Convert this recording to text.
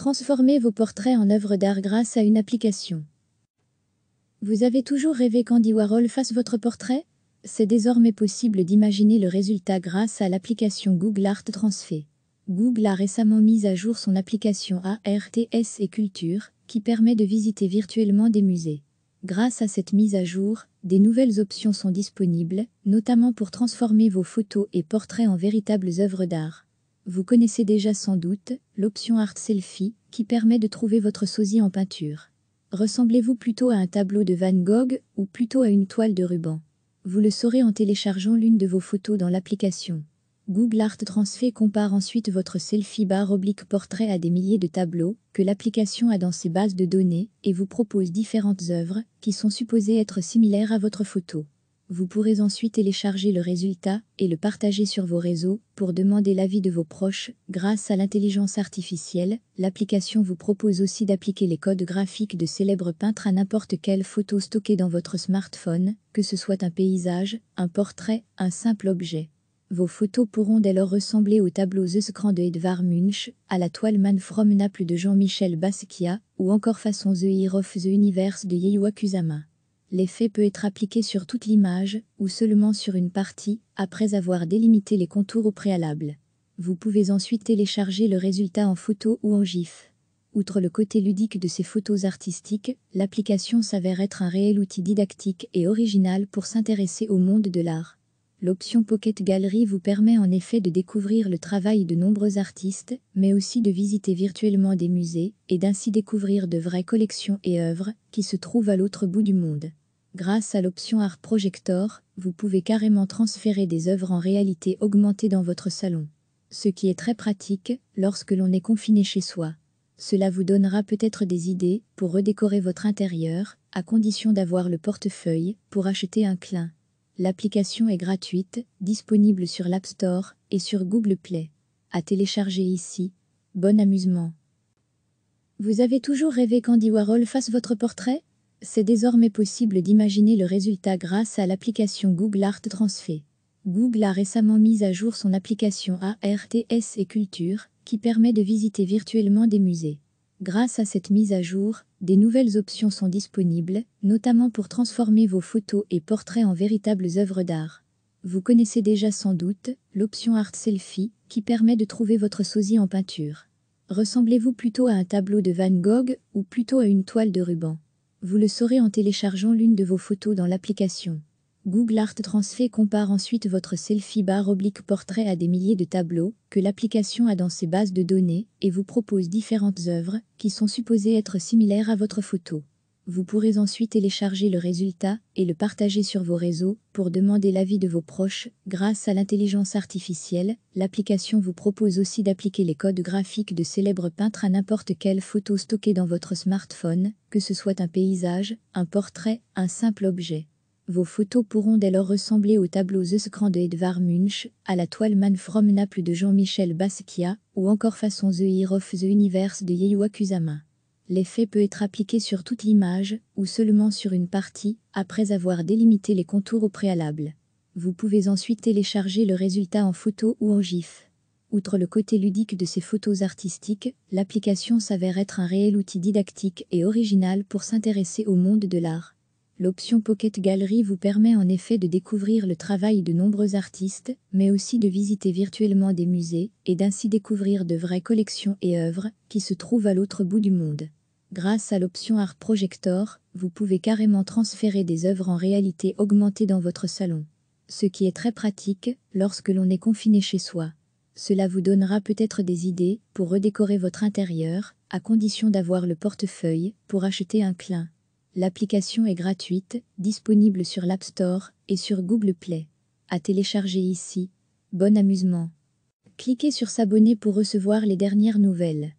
Transformez vos portraits en œuvres d'art grâce à une application. Vous avez toujours rêvé qu'Andy Warhol fasse votre portrait C'est désormais possible d'imaginer le résultat grâce à l'application Google Art Transfer. Google a récemment mis à jour son application ARTS et Culture, qui permet de visiter virtuellement des musées. Grâce à cette mise à jour, des nouvelles options sont disponibles, notamment pour transformer vos photos et portraits en véritables œuvres d'art. Vous connaissez déjà sans doute l'option Art Selfie qui permet de trouver votre sosie en peinture. Ressemblez-vous plutôt à un tableau de Van Gogh ou plutôt à une toile de ruban Vous le saurez en téléchargeant l'une de vos photos dans l'application. Google Art Transfer compare ensuite votre selfie bar oblique portrait à des milliers de tableaux que l'application a dans ses bases de données et vous propose différentes œuvres qui sont supposées être similaires à votre photo. Vous pourrez ensuite télécharger le résultat et le partager sur vos réseaux pour demander l'avis de vos proches. Grâce à l'intelligence artificielle, l'application vous propose aussi d'appliquer les codes graphiques de célèbres peintres à n'importe quelle photo stockée dans votre smartphone, que ce soit un paysage, un portrait, un simple objet. Vos photos pourront dès lors ressembler au tableau The Scran de Edvard Munch, à la toile Man from Naples de Jean-Michel Basquiat, ou encore façon The Hero of the Universe de Yehua Kusama l'effet peut être appliqué sur toute l'image ou seulement sur une partie après avoir délimité les contours au préalable. Vous pouvez ensuite télécharger le résultat en photo ou en GIF. Outre le côté ludique de ces photos artistiques, l'application s'avère être un réel outil didactique et original pour s'intéresser au monde de l'art. L'option Pocket Gallery vous permet en effet de découvrir le travail de nombreux artistes, mais aussi de visiter virtuellement des musées et d'ainsi découvrir de vraies collections et œuvres qui se trouvent à l'autre bout du monde. Grâce à l'option Art Projector, vous pouvez carrément transférer des œuvres en réalité augmentée dans votre salon. Ce qui est très pratique lorsque l'on est confiné chez soi. Cela vous donnera peut-être des idées pour redécorer votre intérieur, à condition d'avoir le portefeuille pour acheter un clin. L'application est gratuite, disponible sur l'App Store et sur Google Play. À télécharger ici. Bon amusement. Vous avez toujours rêvé qu'Andy Warhol fasse votre portrait c'est désormais possible d'imaginer le résultat grâce à l'application Google Art Transfer. Google a récemment mis à jour son application ARTS et Culture, qui permet de visiter virtuellement des musées. Grâce à cette mise à jour, des nouvelles options sont disponibles, notamment pour transformer vos photos et portraits en véritables œuvres d'art. Vous connaissez déjà sans doute l'option Art Selfie, qui permet de trouver votre sosie en peinture. Ressemblez-vous plutôt à un tableau de Van Gogh ou plutôt à une toile de ruban vous le saurez en téléchargeant l'une de vos photos dans l'application. Google Art Transfer compare ensuite votre selfie bar oblique portrait à des milliers de tableaux que l'application a dans ses bases de données et vous propose différentes œuvres qui sont supposées être similaires à votre photo. Vous pourrez ensuite télécharger le résultat et le partager sur vos réseaux pour demander l'avis de vos proches. Grâce à l'intelligence artificielle, l'application vous propose aussi d'appliquer les codes graphiques de célèbres peintres à n'importe quelle photo stockée dans votre smartphone, que ce soit un paysage, un portrait, un simple objet. Vos photos pourront dès lors ressembler au tableau The Scran de Edvard Munch, à la toile Man from Naples de Jean-Michel Basquiat, ou encore façon The of the Universe de Yehua Kusama l'effet peut être appliqué sur toute l'image ou seulement sur une partie après avoir délimité les contours au préalable. Vous pouvez ensuite télécharger le résultat en photo ou en GIF. Outre le côté ludique de ces photos artistiques, l'application s'avère être un réel outil didactique et original pour s'intéresser au monde de l'art. L'option Pocket Gallery vous permet en effet de découvrir le travail de nombreux artistes, mais aussi de visiter virtuellement des musées et d'ainsi découvrir de vraies collections et œuvres qui se trouvent à l'autre bout du monde. Grâce à l'option Art Projector, vous pouvez carrément transférer des œuvres en réalité augmentée dans votre salon. Ce qui est très pratique lorsque l'on est confiné chez soi. Cela vous donnera peut-être des idées pour redécorer votre intérieur, à condition d'avoir le portefeuille pour acheter un clin. L'application est gratuite, disponible sur l'App Store et sur Google Play. À télécharger ici. Bon amusement. Cliquez sur s'abonner pour recevoir les dernières nouvelles.